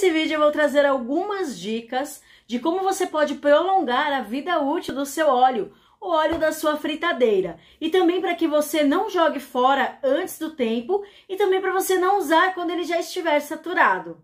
Nesse vídeo eu vou trazer algumas dicas de como você pode prolongar a vida útil do seu óleo, o óleo da sua fritadeira. E também para que você não jogue fora antes do tempo e também para você não usar quando ele já estiver saturado.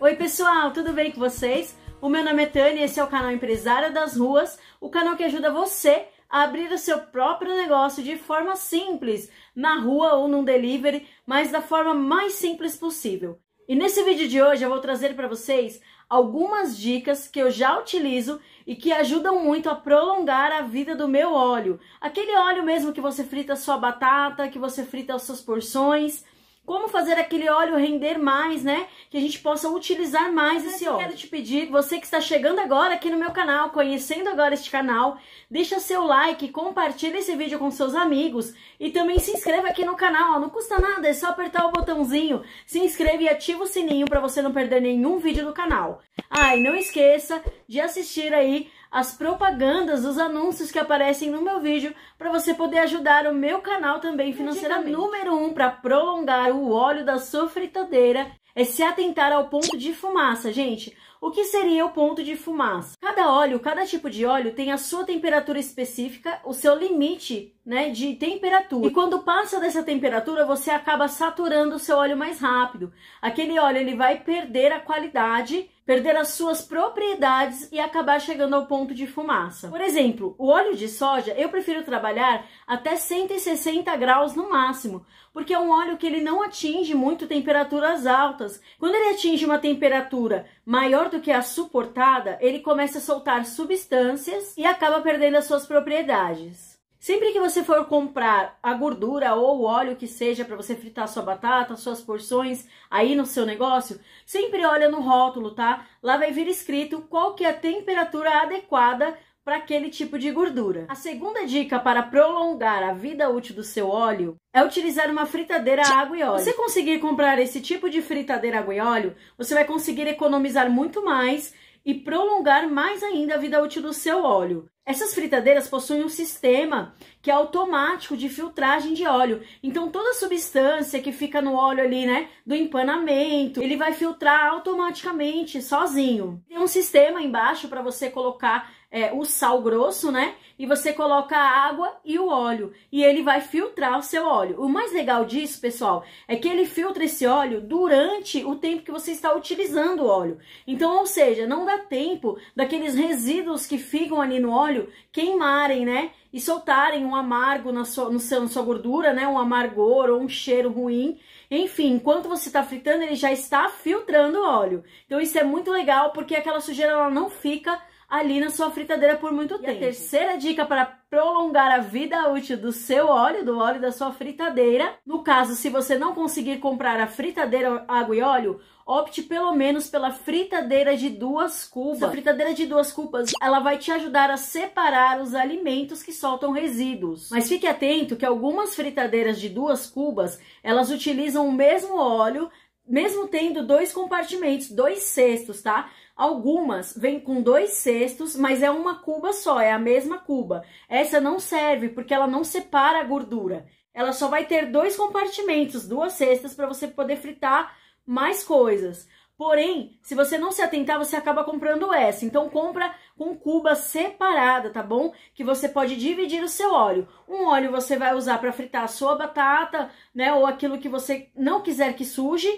Oi pessoal, tudo bem com vocês? O meu nome é Tânia, esse é o canal Empresária das Ruas, o canal que ajuda você a abrir o seu próprio negócio de forma simples, na rua ou num delivery, mas da forma mais simples possível. E nesse vídeo de hoje eu vou trazer para vocês algumas dicas que eu já utilizo e que ajudam muito a prolongar a vida do meu óleo. Aquele óleo mesmo que você frita sua batata, que você frita as suas porções como fazer aquele óleo render mais, né? Que a gente possa utilizar mais Mas esse eu óleo. Quero te pedir, você que está chegando agora aqui no meu canal, conhecendo agora este canal, deixa seu like, compartilha esse vídeo com seus amigos e também se inscreva aqui no canal. Não custa nada, é só apertar o botãozinho, se inscreva e ativa o sininho para você não perder nenhum vídeo do canal. Ah, e não esqueça de assistir aí as propagandas, os anúncios que aparecem no meu vídeo para você poder ajudar o meu canal também financeiramente. Dica número 1 um para prolongar o óleo da sua fritadeira é se atentar ao ponto de fumaça, gente o que seria o ponto de fumaça. Cada óleo, cada tipo de óleo tem a sua temperatura específica, o seu limite né, de temperatura. E quando passa dessa temperatura, você acaba saturando o seu óleo mais rápido. Aquele óleo ele vai perder a qualidade, perder as suas propriedades e acabar chegando ao ponto de fumaça. Por exemplo, o óleo de soja, eu prefiro trabalhar até 160 graus no máximo, porque é um óleo que ele não atinge muito temperaturas altas. Quando ele atinge uma temperatura maior do que a suportada, ele começa a soltar substâncias e acaba perdendo as suas propriedades. Sempre que você for comprar a gordura ou o óleo que seja para você fritar sua batata, suas porções aí no seu negócio, sempre olha no rótulo, tá? Lá vai vir escrito qual que é a temperatura adequada para aquele tipo de gordura. A segunda dica para prolongar a vida útil do seu óleo é utilizar uma fritadeira água e óleo. Se você conseguir comprar esse tipo de fritadeira água e óleo, você vai conseguir economizar muito mais e prolongar mais ainda a vida útil do seu óleo. Essas fritadeiras possuem um sistema que é automático de filtragem de óleo. Então toda substância que fica no óleo ali, né, do empanamento, ele vai filtrar automaticamente sozinho. Tem um sistema embaixo para você colocar é, o sal grosso, né? E você coloca a água e o óleo. E ele vai filtrar o seu óleo. O mais legal disso, pessoal, é que ele filtra esse óleo durante o tempo que você está utilizando o óleo. Então, ou seja, não dá tempo daqueles resíduos que ficam ali no óleo queimarem, né? E soltarem um amargo na sua, no seu, na sua gordura, né? Um amargor ou um cheiro ruim. Enfim, enquanto você está fritando, ele já está filtrando o óleo. Então, isso é muito legal porque aquela sujeira ela não fica ali na sua fritadeira por muito e tempo. A terceira dica para prolongar a vida útil do seu óleo, do óleo da sua fritadeira, no caso, se você não conseguir comprar a fritadeira água e óleo, opte pelo menos pela fritadeira de duas cubas. A fritadeira de duas cubas, ela vai te ajudar a separar os alimentos que soltam resíduos. Mas fique atento que algumas fritadeiras de duas cubas, elas utilizam o mesmo óleo, mesmo tendo dois compartimentos, dois cestos, tá? Algumas vêm com dois cestos, mas é uma cuba só, é a mesma cuba. Essa não serve porque ela não separa a gordura. Ela só vai ter dois compartimentos, duas cestas para você poder fritar mais coisas. Porém, se você não se atentar, você acaba comprando essa. Então compra com cuba separada, tá bom? Que você pode dividir o seu óleo. Um óleo você vai usar para fritar a sua batata, né, ou aquilo que você não quiser que suje,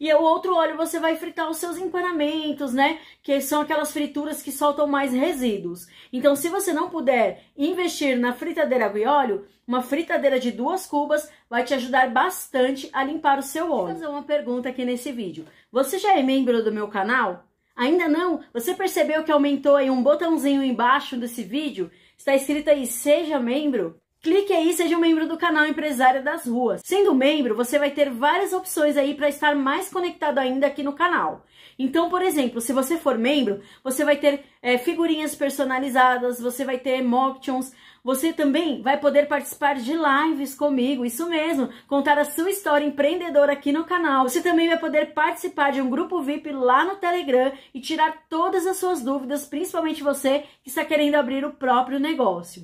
e o outro óleo você vai fritar os seus empanamentos, né? Que são aquelas frituras que soltam mais resíduos. Então, se você não puder investir na fritadeira água e óleo, uma fritadeira de duas cubas vai te ajudar bastante a limpar o seu óleo. Vou fazer uma pergunta aqui nesse vídeo. Você já é membro do meu canal? Ainda não? Você percebeu que aumentou aí um botãozinho embaixo desse vídeo? Está escrito aí, seja membro? Clique aí, seja um membro do canal Empresária das Ruas. Sendo membro, você vai ter várias opções aí para estar mais conectado ainda aqui no canal. Então, por exemplo, se você for membro, você vai ter é, figurinhas personalizadas, você vai ter emotions, você também vai poder participar de lives comigo, isso mesmo, contar a sua história empreendedora aqui no canal. Você também vai poder participar de um grupo VIP lá no Telegram e tirar todas as suas dúvidas, principalmente você que está querendo abrir o próprio negócio.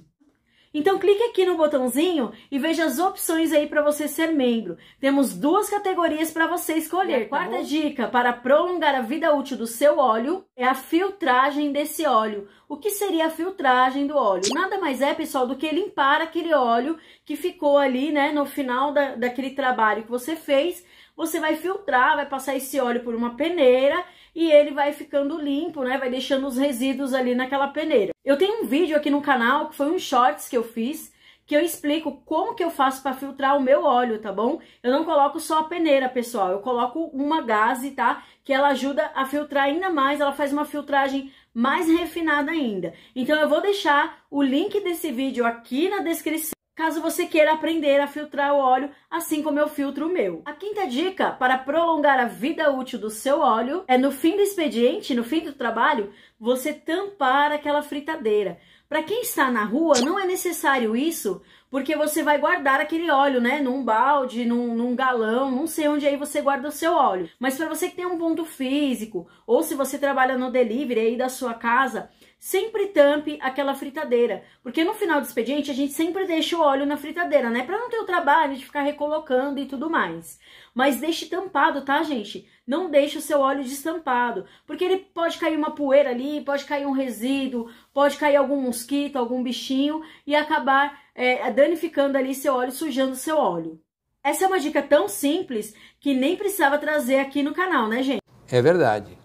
Então clique aqui no botãozinho e veja as opções aí para você ser membro. Temos duas categorias para você escolher. quarta dica para prolongar a vida útil do seu óleo é a filtragem desse óleo. O que seria a filtragem do óleo? Nada mais é, pessoal, do que limpar aquele óleo que ficou ali, né, no final da, daquele trabalho que você fez você vai filtrar, vai passar esse óleo por uma peneira e ele vai ficando limpo, né? Vai deixando os resíduos ali naquela peneira. Eu tenho um vídeo aqui no canal que foi um shorts que eu fiz que eu explico como que eu faço para filtrar o meu óleo, tá bom? Eu não coloco só a peneira, pessoal, eu coloco uma gaze, tá? Que ela ajuda a filtrar ainda mais, ela faz uma filtragem mais refinada ainda. Então eu vou deixar o link desse vídeo aqui na descrição caso você queira aprender a filtrar o óleo, assim como eu filtro o meu. A quinta dica para prolongar a vida útil do seu óleo é no fim do expediente, no fim do trabalho, você tampar aquela fritadeira. Para quem está na rua, não é necessário isso, porque você vai guardar aquele óleo, né? Num balde, num, num galão, não sei onde aí você guarda o seu óleo. Mas para você que tem um ponto físico, ou se você trabalha no delivery aí da sua casa, sempre tampe aquela fritadeira, porque no final do expediente a gente sempre deixa o óleo na fritadeira, né? Para não ter o trabalho de ficar recolocando e tudo mais. Mas deixe tampado, tá, gente? Não deixe o seu óleo destampado, porque ele pode cair uma poeira ali, pode cair um resíduo, pode cair algum mosquito, algum bichinho e acabar é, danificando ali seu óleo, sujando seu óleo. Essa é uma dica tão simples que nem precisava trazer aqui no canal, né, gente? É verdade.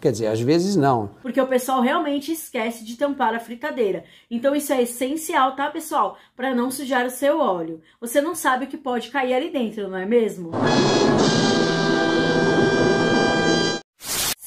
Quer dizer, às vezes não. Porque o pessoal realmente esquece de tampar a fritadeira. Então isso é essencial, tá, pessoal? Para não sujar o seu óleo. Você não sabe o que pode cair ali dentro, não é mesmo? Música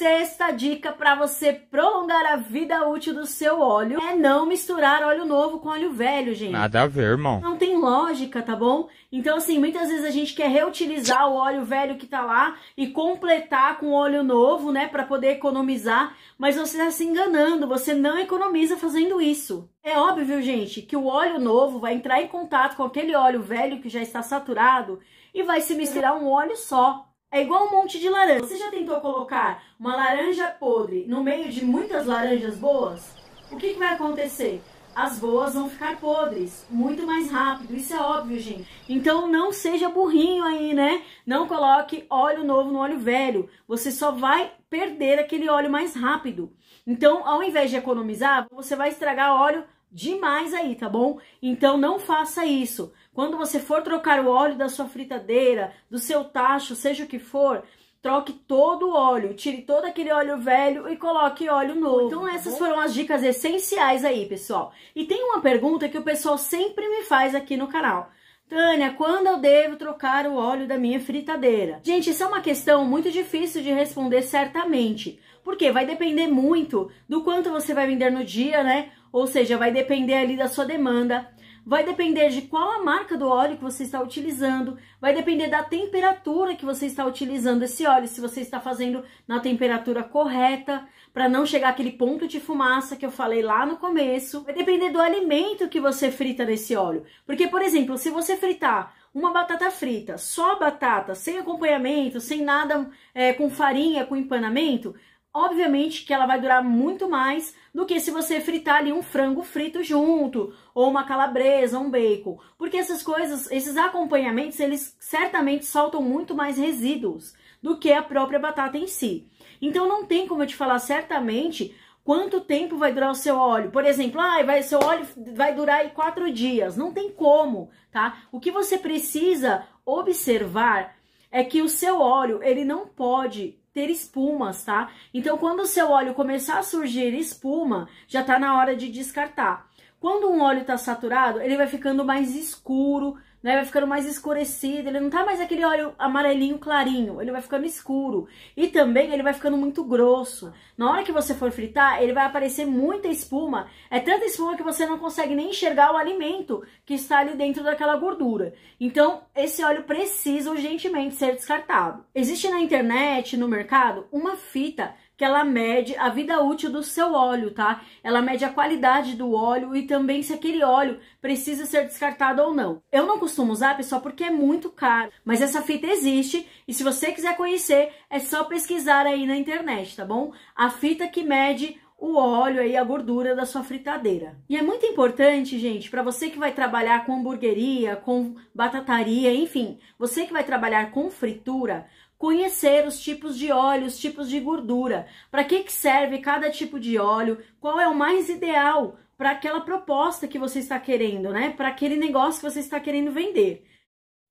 sexta dica para você prolongar a vida útil do seu óleo é não misturar óleo novo com óleo velho, gente. Nada a ver, irmão. Não tem lógica, tá bom? Então, assim, muitas vezes a gente quer reutilizar o óleo velho que tá lá e completar com óleo novo, né, para poder economizar, mas você tá se enganando, você não economiza fazendo isso. É óbvio, gente, que o óleo novo vai entrar em contato com aquele óleo velho que já está saturado e vai se misturar um óleo só. É igual um monte de laranja. Você já tentou colocar uma laranja podre no meio de muitas laranjas boas? O que, que vai acontecer? As boas vão ficar podres muito mais rápido, isso é óbvio, gente. Então não seja burrinho aí, né? Não coloque óleo novo no óleo velho. Você só vai perder aquele óleo mais rápido. Então, ao invés de economizar, você vai estragar óleo demais aí, tá bom? Então não faça isso. Quando você for trocar o óleo da sua fritadeira, do seu tacho, seja o que for, troque todo o óleo, tire todo aquele óleo velho e coloque óleo novo. Então essas foram as dicas essenciais aí, pessoal. E tem uma pergunta que o pessoal sempre me faz aqui no canal. Tânia, quando eu devo trocar o óleo da minha fritadeira? Gente, isso é uma questão muito difícil de responder certamente, porque vai depender muito do quanto você vai vender no dia, né? Ou seja, vai depender ali da sua demanda, vai depender de qual a marca do óleo que você está utilizando, vai depender da temperatura que você está utilizando esse óleo, se você está fazendo na temperatura correta, para não chegar aquele ponto de fumaça que eu falei lá no começo. Vai depender do alimento que você frita nesse óleo. Porque, por exemplo, se você fritar uma batata frita, só batata, sem acompanhamento, sem nada, é, com farinha, com empanamento, obviamente que ela vai durar muito mais do que se você fritar ali um frango frito junto, ou uma calabresa, um bacon. Porque essas coisas, esses acompanhamentos, eles certamente soltam muito mais resíduos do que a própria batata em si. Então não tem como eu te falar certamente quanto tempo vai durar o seu óleo. Por exemplo, ah, vai, seu óleo vai durar aí quatro dias. Não tem como, tá? O que você precisa observar é que o seu óleo, ele não pode ter espumas, tá? Então, quando o seu óleo começar a surgir espuma, já está na hora de descartar. Quando um óleo está saturado, ele vai ficando mais escuro, né? Vai ficando mais escurecido, ele não tá mais aquele óleo amarelinho clarinho, ele vai ficando escuro. E também ele vai ficando muito grosso. Na hora que você for fritar, ele vai aparecer muita espuma. É tanta espuma que você não consegue nem enxergar o alimento que está ali dentro daquela gordura. Então, esse óleo precisa urgentemente ser descartado. Existe na internet, no mercado, uma fita que ela mede a vida útil do seu óleo, tá? Ela mede a qualidade do óleo e também se aquele óleo precisa ser descartado ou não. Eu não costumo usar, pessoal, porque é muito caro, mas essa fita existe e se você quiser conhecer, é só pesquisar aí na internet, tá bom? A fita que mede o óleo e a gordura da sua fritadeira. E é muito importante, gente, para você que vai trabalhar com hamburgueria, com batataria, enfim, você que vai trabalhar com fritura, conhecer os tipos de óleo, os tipos de gordura, para que, que serve cada tipo de óleo, qual é o mais ideal para aquela proposta que você está querendo, né? Para aquele negócio que você está querendo vender.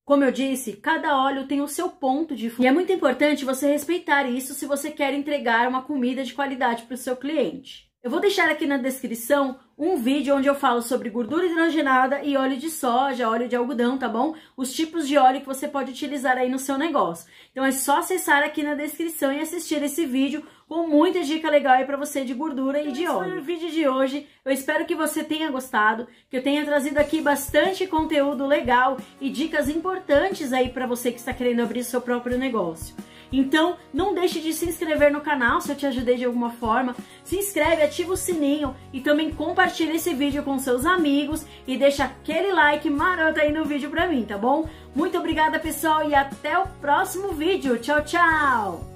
Como eu disse, cada óleo tem o seu ponto de e é muito importante você respeitar isso se você quer entregar uma comida de qualidade para o seu cliente. Eu vou deixar aqui na descrição um vídeo onde eu falo sobre gordura hidrogenada e óleo de soja, óleo de algodão, tá bom? Os tipos de óleo que você pode utilizar aí no seu negócio. Então é só acessar aqui na descrição e assistir esse vídeo com muita dica legal aí para você de gordura então, e de óleo. Esse foi o vídeo de hoje. Eu espero que você tenha gostado, que eu tenha trazido aqui bastante conteúdo legal e dicas importantes aí para você que está querendo abrir seu próprio negócio. Então, não deixe de se inscrever no canal se eu te ajudei de alguma forma. Se inscreve, ativa o sininho e também compartilha esse vídeo com seus amigos e deixa aquele like maroto aí no vídeo pra mim, tá bom? Muito obrigada, pessoal, e até o próximo vídeo. Tchau, tchau!